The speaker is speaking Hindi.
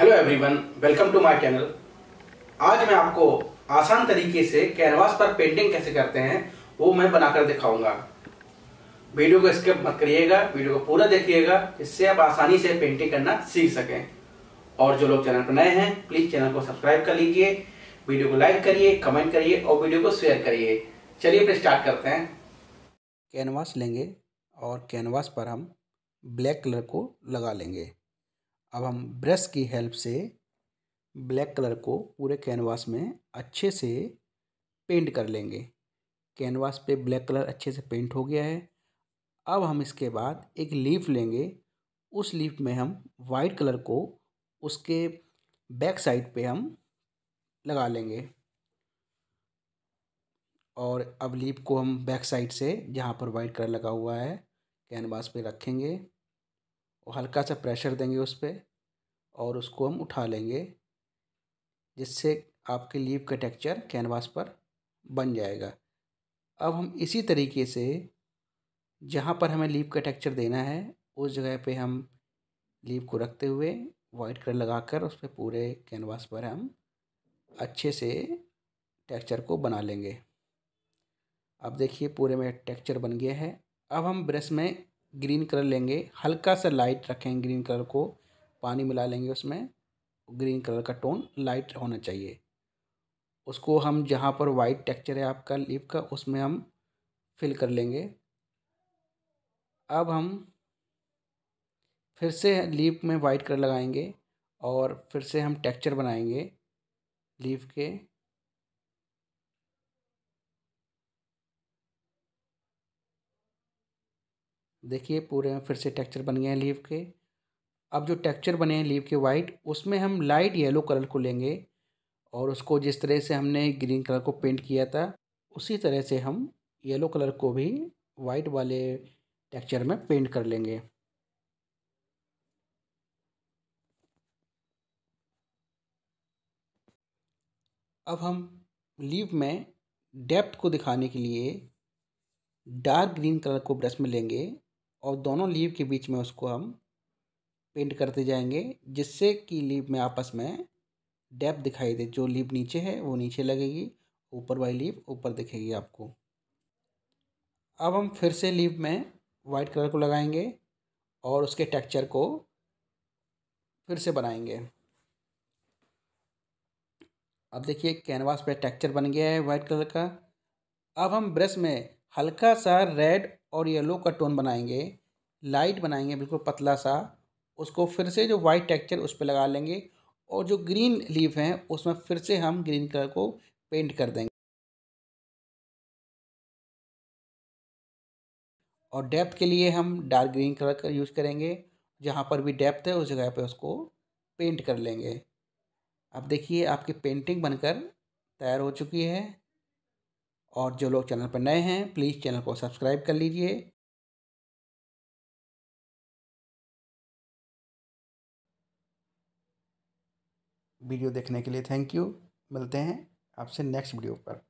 hello everyone welcome to my channel आज मैं आपको आसान तरीके से कैनवास पर पेंटिंग कैसे करते हैं वो मैं बनाकर दिखाऊंगा वीडियो को स्किप मत करिएगा वीडियो को पूरा देखिएगा इससे आप आसानी से पेंटिंग करना सीख सकें और जो लोग चैनल पर नए हैं प्लीज चैनल को सब्सक्राइब कर लीजिए वीडियो को लाइक करिए कमेंट करिए और वीडियो को शेयर करिए चलिए फिर स्टार्ट करते हैं कैनवास लेंगे और कैनवास पर हम ब्लैक कलर को लगा लेंगे अब हम ब्रश की हेल्प से ब्लैक कलर को पूरे कैनवास में अच्छे से पेंट कर लेंगे कैनवास पे ब्लैक कलर अच्छे से पेंट हो गया है अब हम इसके बाद एक लीफ लेंगे उस लीफ में हम वाइट कलर को उसके बैक साइड पे हम लगा लेंगे और अब लीफ को हम बैक साइड से जहाँ पर वाइट कलर लगा हुआ है कैनवास पे रखेंगे और हल्का सा प्रेशर देंगे उस पर और उसको हम उठा लेंगे जिससे आपके लीव का टेक्चर कैनवास पर बन जाएगा अब हम इसी तरीके से जहाँ पर हमें लीव का टेक्चर देना है उस जगह पे हम लीव को रखते हुए वाइट कलर लगाकर उस पर पूरे कैनवास पर हम अच्छे से टेक्चर को बना लेंगे अब देखिए पूरे में टेक्चर बन गया है अब हम ब्रश में ग्रीन कलर लेंगे हल्का सा लाइट रखेंगे ग्रीन कलर को पानी मिला लेंगे उसमें ग्रीन कलर का टोन लाइट होना चाहिए उसको हम जहाँ पर वाइट टेक्चर है आपका लिप का उसमें हम फिल कर लेंगे अब हम फिर से लीप में वाइट कलर लगाएंगे और फिर से हम टेक्चर बनाएंगे लीफ के देखिए पूरे फिर से टेक्चर बन गए हैं लीव के अब जो टेक्चर बने हैं लीव के वाइट उसमें हम लाइट येलो कलर को लेंगे और उसको जिस तरह से हमने ग्रीन कलर को पेंट किया था उसी तरह से हम येलो कलर को भी वाइट वाले टेक्चर में पेंट कर लेंगे अब हम लीव में डेप्थ को दिखाने के लिए डार्क ग्रीन कलर को ब्रश में लेंगे और दोनों लीव के बीच में उसको हम पेंट करते जाएंगे जिससे कि लीव में आपस में डेप दिखाई दे जो लीव नीचे है वो नीचे लगेगी ऊपर वाली लीव ऊपर दिखेगी आपको अब हम फिर से लीव में वाइट कलर को लगाएंगे और उसके टेक्चर को फिर से बनाएंगे अब देखिए कैनवास पे टेक्चर बन गया है वाइट कलर का अब हम ब्रश में हल्का सा रेड और येलो का टोन बनाएंगे लाइट बनाएंगे बिल्कुल पतला सा उसको फिर से जो वाइट टेक्चर उस पर लगा लेंगे और जो ग्रीन लीफ हैं उसमें फिर से हम ग्रीन कलर को पेंट कर देंगे और डेप्थ के लिए हम डार्क ग्रीन कलर का यूज़ करेंगे जहाँ पर भी डेप्थ है उस जगह पर उसको पेंट कर लेंगे अब देखिए आपकी पेंटिंग बनकर तैयार हो चुकी है और जो लोग चैनल पर नए हैं प्लीज़ चैनल को सब्सक्राइब कर लीजिए वीडियो देखने के लिए थैंक यू मिलते हैं आपसे नेक्स्ट वीडियो पर